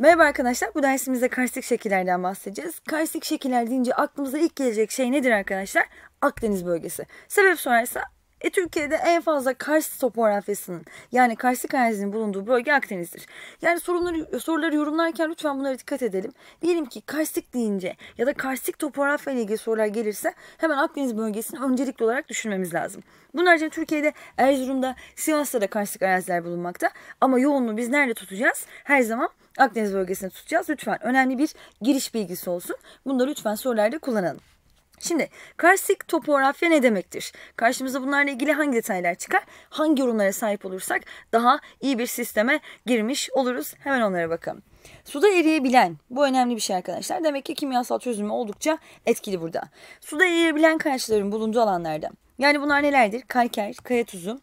Merhaba arkadaşlar. Bu dersimizde karstik şekillerden bahsedeceğiz. Karstik şekiller deyince aklımıza ilk gelecek şey nedir arkadaşlar? Akdeniz bölgesi. Sebep sorarsa e, Türkiye'de en fazla Kars topografisinin, yani Kars'ı Karadeniz'in bulunduğu bölge Akdeniz'dir. Yani sorunları, soruları yorumlarken lütfen bunlara dikkat edelim. Diyelim ki Karstik deyince ya da Karstik topografya ile ilgili sorular gelirse hemen Akdeniz bölgesini öncelikli olarak düşünmemiz lazım. Bunun için Türkiye'de Erzurum'da, Sivas'ta da Karstik araziler bulunmakta. Ama yoğunluğu biz nerede tutacağız? Her zaman Akdeniz bölgesini tutacağız. Lütfen önemli bir giriş bilgisi olsun. Bunu da lütfen sorularda kullanalım. Şimdi karstik topografya ne demektir? Karşımıza bunlarla ilgili hangi detaylar çıkar? Hangi yorumlara sahip olursak daha iyi bir sisteme girmiş oluruz. Hemen onlara bakalım. Suda eriyebilen bu önemli bir şey arkadaşlar. Demek ki kimyasal çözümü oldukça etkili burada. Suda eriyebilen kayaçların bulunduğu alanlarda. Yani bunlar nelerdir? Kalker, kaya tuzu,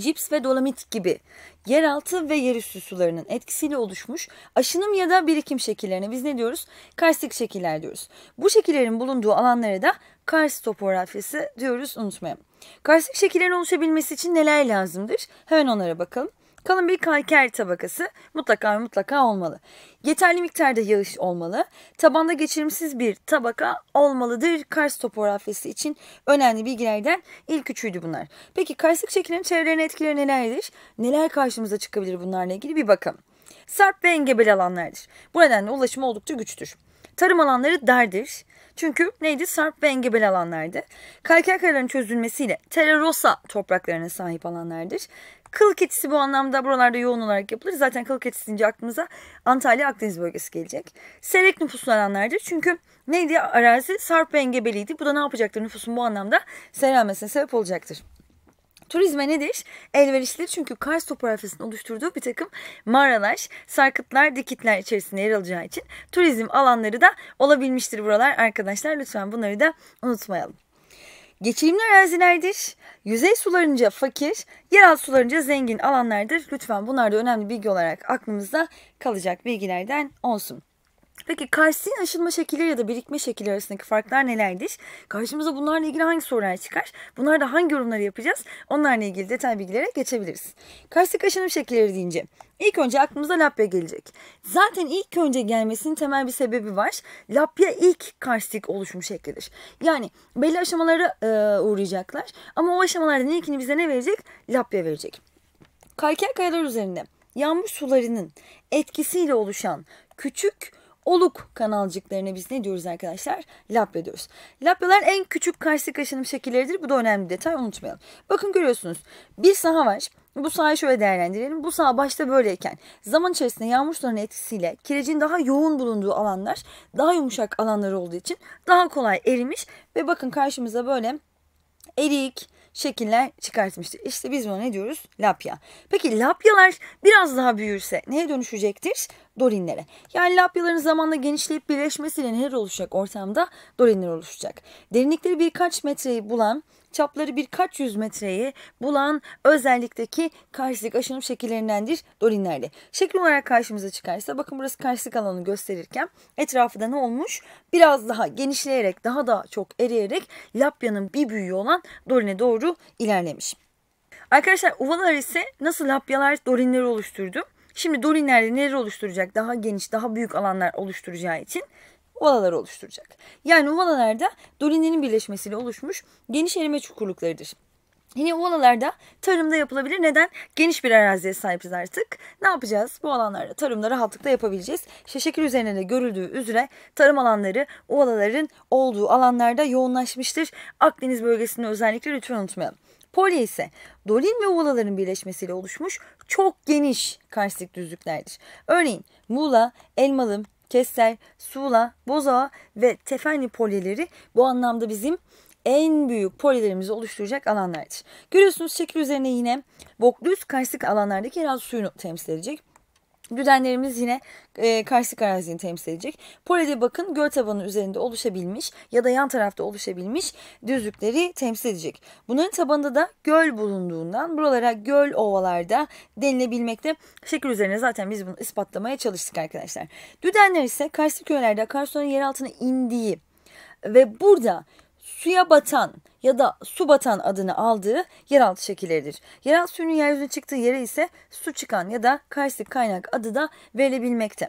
cips ve dolomit gibi yeraltı ve yerüstü sularının etkisiyle oluşmuş aşınım ya da birikim şekillerine biz ne diyoruz? Karstik şekiller diyoruz. Bu şekillerin bulunduğu alanlara da Kars topografyası diyoruz unutmayalım. Karstik şekillerin oluşabilmesi için neler lazımdır? Hemen onlara bakalım. Kalın bir kalker tabakası mutlaka mutlaka olmalı. Yeterli miktarda yağış olmalı. Tabanda geçirimsiz bir tabaka olmalıdır. Kars topografisi için önemli bilgilerden ilk üçüydü bunlar. Peki karslık şeklinin çevrelerine etkileri nelerdir? Neler karşımıza çıkabilir bunlarla ilgili bir bakalım. Sarp ve engebeli alanlardır. Bu nedenle ulaşım oldukça güçtür. Tarım alanları dardır. Çünkü neydi? Sarp ve engebeli alanlardı. Kalker kayaların çözülmesiyle terrarosa topraklarına sahip alanlardır. Kıl keçisi bu anlamda buralarda yoğun olarak yapılır. Zaten kıl keçisi deyince aklımıza Antalya Akdeniz bölgesi gelecek. Seyrek nüfuslu alanlardır. Çünkü neydi arazi? Sarp ve engebeliydi. Bu da ne yapacaktır nüfusun bu anlamda seyrelmesine sebep olacaktır. Turizme nedir? Elverişlidir çünkü Kars topografyasının oluşturduğu bir takım mağaralar, sarkıtlar, dikitler içerisinde yer alacağı için turizm alanları da olabilmiştir buralar arkadaşlar. Lütfen bunları da unutmayalım. Geçilimli arazilerdir. Yüzey sularınca fakir, yeraltı sularınca zengin alanlardır. Lütfen bunlar da önemli bilgi olarak aklımızda kalacak bilgilerden olsun. Peki karsin aşılma şekilleri ya da birikme şekilleri arasındaki farklar nelerdir? Karşımıza bunlarla ilgili hangi sorular çıkar? Bunlar hangi yorumları yapacağız? Onlarla ilgili detay bilgilere geçebiliriz. Karstik aşınım şekilleri deyince ilk önce aklımıza lapya gelecek. Zaten ilk önce gelmesinin temel bir sebebi var. Lapya ilk karstik oluşum şeklidir. Yani belli aşamalara e, uğrayacaklar ama o aşamalardan ilkini bize ne verecek? Lapya verecek. Kalker kayalar üzerinde yağmur sularının etkisiyle oluşan küçük oluk kanalcıklarına biz ne diyoruz arkadaşlar? Lapya diyoruz. Lapyalar en küçük karstik aşınım şekilleridir. Bu da önemli bir detay unutmayalım. Bakın görüyorsunuz bir saha var. Bu sahayı şöyle değerlendirelim. Bu saha başta böyleyken zaman içerisinde yağmur sularının etkisiyle kirecin daha yoğun bulunduğu alanlar daha yumuşak alanlar olduğu için daha kolay erimiş ve bakın karşımıza böyle erik, şekiller çıkartmıştır. İşte biz buna ne diyoruz? Lapya. Peki lapyalar biraz daha büyürse neye dönüşecektir? dorinlere. Yani lapyaların zamanla genişleyip birleşmesiyle neler oluşacak ortamda? Dorinler oluşacak. Derinlikleri birkaç metreyi bulan çapları birkaç yüz metreyi bulan özellikteki karşılık aşınım şekillerindendir dolinlerde. Şekil olarak karşımıza çıkarsa bakın burası karşılık alanı gösterirken etrafı da ne olmuş? Biraz daha genişleyerek daha da çok eriyerek lapyanın bir büyüğü olan doline doğru ilerlemiş. Arkadaşlar uvalar ise nasıl lapyalar dorinleri oluşturdu? Şimdi dolinlerde neler oluşturacak? Daha geniş, daha büyük alanlar oluşturacağı için ovalar oluşturacak. Yani ovalarda dolinlerin birleşmesiyle oluşmuş geniş erime çukurluklarıdır. Yine ovalarda tarımda yapılabilir. Neden? Geniş bir araziye sahipiz artık. Ne yapacağız? Bu alanlarda tarımda rahatlıkla yapabileceğiz. İşte şekil üzerinde de görüldüğü üzere tarım alanları ovaların olduğu alanlarda yoğunlaşmıştır. Akdeniz bölgesinde özellikle lütfen unutmayalım. Polya ise dolin ve uğlaların birleşmesiyle oluşmuş çok geniş karstik düzlüklerdir. Örneğin Muğla, elmalım, Kestel, Suğla, Bozağa ve Tefenli polileri bu anlamda bizim en büyük polilerimizi oluşturacak alanlardır. Görüyorsunuz şekil üzerine yine bokluz karstik alanlardaki yeraltı suyunu temsil edecek. Düdenlerimiz yine e, karşı arazini temsil edecek. polide bakın göl tabanı üzerinde oluşabilmiş ya da yan tarafta oluşabilmiş düzlükleri temsil edecek. Bunların tabanında da göl bulunduğundan buralara göl ovalarda denilebilmekte. Şekil üzerine zaten biz bunu ispatlamaya çalıştık arkadaşlar. Düdenler ise karşı köylerde akarsuların yer altına indiği ve burada suya batan ya da su batan adını aldığı yeraltı şekilleridir. Yeraltı suyunun yeryüzüne çıktığı yere ise su çıkan ya da karstik kaynak adı da verilebilmekte.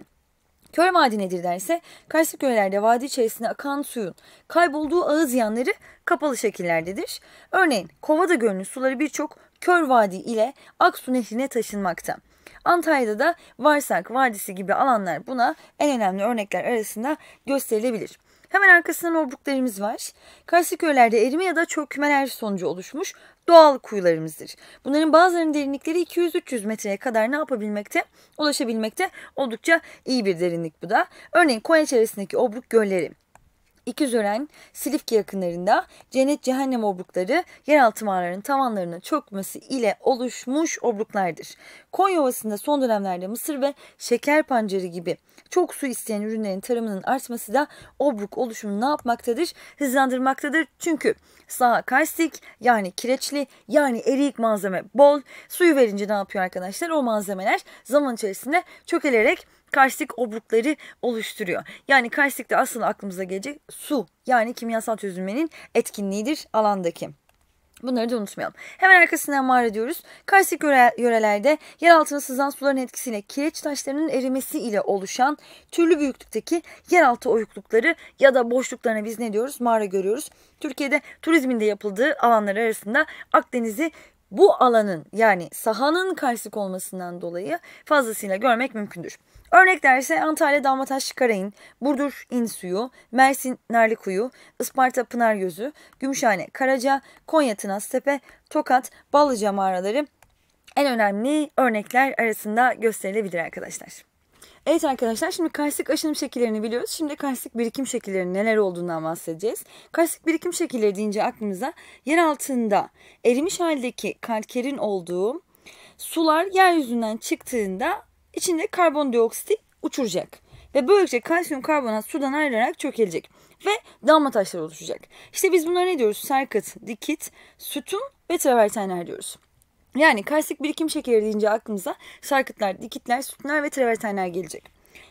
Köy vadi nedir derse karstik köylerde vadi içerisinde akan suyun kaybolduğu ağız yanları kapalı şekillerdedir. Örneğin Kovada Gölü'nün suları birçok kör vadi ile Aksu Nehri'ne taşınmakta. Antalya'da da Varsak Vadisi gibi alanlar buna en önemli örnekler arasında gösterilebilir. Hemen arkasında obruklarımız var. Karşı köylerde erime ya da çok kümeler sonucu oluşmuş doğal kuyularımızdır. Bunların bazılarının derinlikleri 200-300 metreye kadar ne yapabilmekte? Ulaşabilmekte oldukça iyi bir derinlik bu da. Örneğin Konya çevresindeki obruk gölleri. İkizören, Silifke yakınlarında cennet cehennem obrukları yeraltı mağaralarının tavanlarına çökmesi ile oluşmuş obruklardır. Konya Ovası'nda son dönemlerde mısır ve şeker pancarı gibi çok su isteyen ürünlerin tarımının artması da obruk oluşumunu ne yapmaktadır? Hızlandırmaktadır. Çünkü saha karstik yani kireçli yani eriyik malzeme bol. Suyu verince ne yapıyor arkadaşlar? O malzemeler zaman içerisinde çökelerek karstik obrukları oluşturuyor. Yani karstik de aslında aklımıza gelecek su yani kimyasal çözülmenin etkinliğidir alandaki. Bunları da unutmayalım. Hemen arkasından mağara diyoruz. Karstik yörelerde yer altına sızan suların etkisiyle kireç taşlarının erimesi ile oluşan türlü büyüklükteki yeraltı oyuklukları ya da boşluklarına biz ne diyoruz? Mağara görüyoruz. Türkiye'de turizmin de yapıldığı alanlar arasında Akdeniz'i bu alanın yani sahanın karslık olmasından dolayı fazlasıyla görmek mümkündür. Örnek derse Antalya Dalmataş Karain, Burdur İnsuyu, Mersin Narlikuyu, Isparta Pınar Gözü, Gümüşhane Karaca, Konya Tınaztepe, Tokat, Ballıca mağaraları en önemli örnekler arasında gösterilebilir arkadaşlar. Evet arkadaşlar şimdi karstik aşınım şekillerini biliyoruz. Şimdi karstik birikim şekillerinin neler olduğundan bahsedeceğiz. Karstik birikim şekilleri deyince aklımıza yer altında erimiş haldeki kalkerin olduğu sular yeryüzünden çıktığında içinde karbondioksit uçuracak. Ve böylece kalsiyum karbonat sudan ayrılarak çökecek ve damla taşları oluşacak. İşte biz bunlara ne diyoruz? Sarkıt, dikit, sütun ve travertenler diyoruz. Yani karstik birikim şekeri deyince aklımıza sarkıtlar, dikitler, sütler ve travertenler gelecek.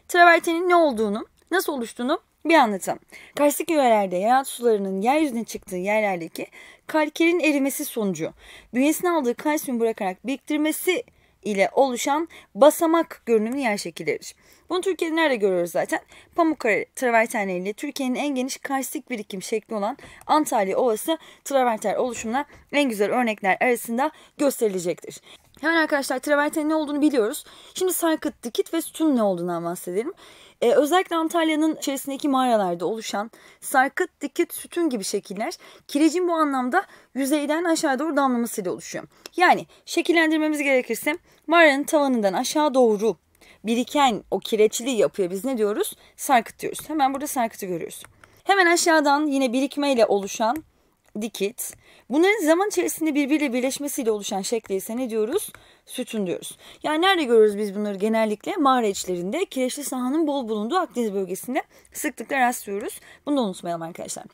Travertenin ne olduğunu, nasıl oluştuğunu bir anlatalım. Karstik yörelerde yeraltı sularının yeryüzüne çıktığı yerlerdeki kalkerin erimesi sonucu bünyesine aldığı kalsiyum bırakarak biriktirmesi ile oluşan basamak görünümlü yer şekilleridir. Bunu Türkiye'de nerede görüyoruz zaten? Pamukkale travertenleriyle Türkiye'nin en geniş karstik birikim şekli olan Antalya Ovası travertenler oluşumuna en güzel örnekler arasında gösterilecektir. Hemen arkadaşlar travertenin ne olduğunu biliyoruz. Şimdi sarkıt, dikit ve sütun ne olduğundan bahsedelim. Ee, özellikle Antalya'nın içerisindeki mağaralarda oluşan sarkıt, dikit, sütun gibi şekiller kirecin bu anlamda yüzeyden aşağı doğru damlamasıyla oluşuyor. Yani şekillendirmemiz gerekirse mağaranın tavanından aşağı doğru biriken o kireçli yapıya biz ne diyoruz? Sarkıt diyoruz. Hemen burada sarkıtı görüyoruz. Hemen aşağıdan yine birikmeyle oluşan dikit. Bunların zaman içerisinde birbiriyle birleşmesiyle oluşan şekli ise ne diyoruz? Sütun diyoruz. Yani nerede görüyoruz biz bunları genellikle? Mağara içlerinde, kireçli sahanın bol bulunduğu Akdeniz bölgesinde sıklıkla rastlıyoruz. Bunu da unutmayalım arkadaşlar.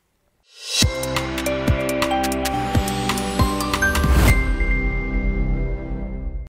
Müzik